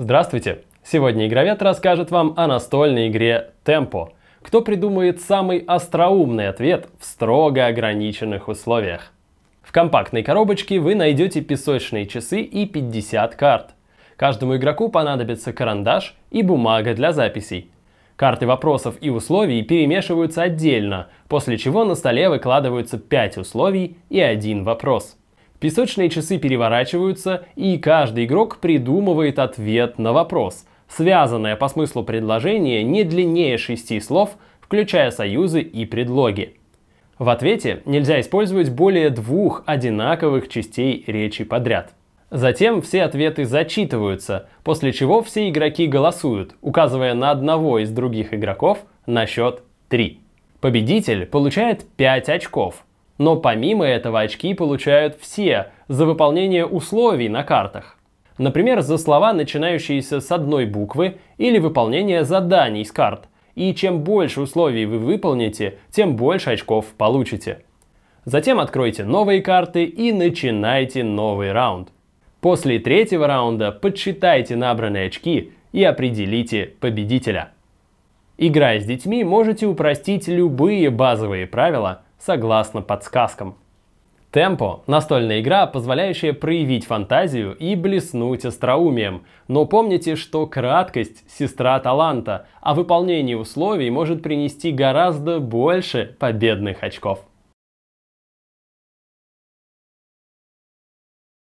Здравствуйте! Сегодня игровед расскажет вам о настольной игре «Темпо». Кто придумает самый остроумный ответ в строго ограниченных условиях? В компактной коробочке вы найдете песочные часы и 50 карт. Каждому игроку понадобится карандаш и бумага для записей. Карты вопросов и условий перемешиваются отдельно, после чего на столе выкладываются 5 условий и один вопрос. Песочные часы переворачиваются, и каждый игрок придумывает ответ на вопрос. Связанное по смыслу предложение не длиннее шести слов, включая союзы и предлоги. В ответе нельзя использовать более двух одинаковых частей речи подряд. Затем все ответы зачитываются, после чего все игроки голосуют, указывая на одного из других игроков на счет 3. Победитель получает 5 очков, но помимо этого очки получают все за выполнение условий на картах. Например, за слова, начинающиеся с одной буквы, или выполнение заданий с карт. И чем больше условий вы выполните, тем больше очков получите. Затем откройте новые карты и начинайте новый раунд. После третьего раунда подсчитайте набранные очки и определите победителя. Играя с детьми, можете упростить любые базовые правила – согласно подсказкам. Темпо – настольная игра, позволяющая проявить фантазию и блеснуть остроумием. Но помните, что краткость – сестра таланта, а выполнение условий может принести гораздо больше победных очков.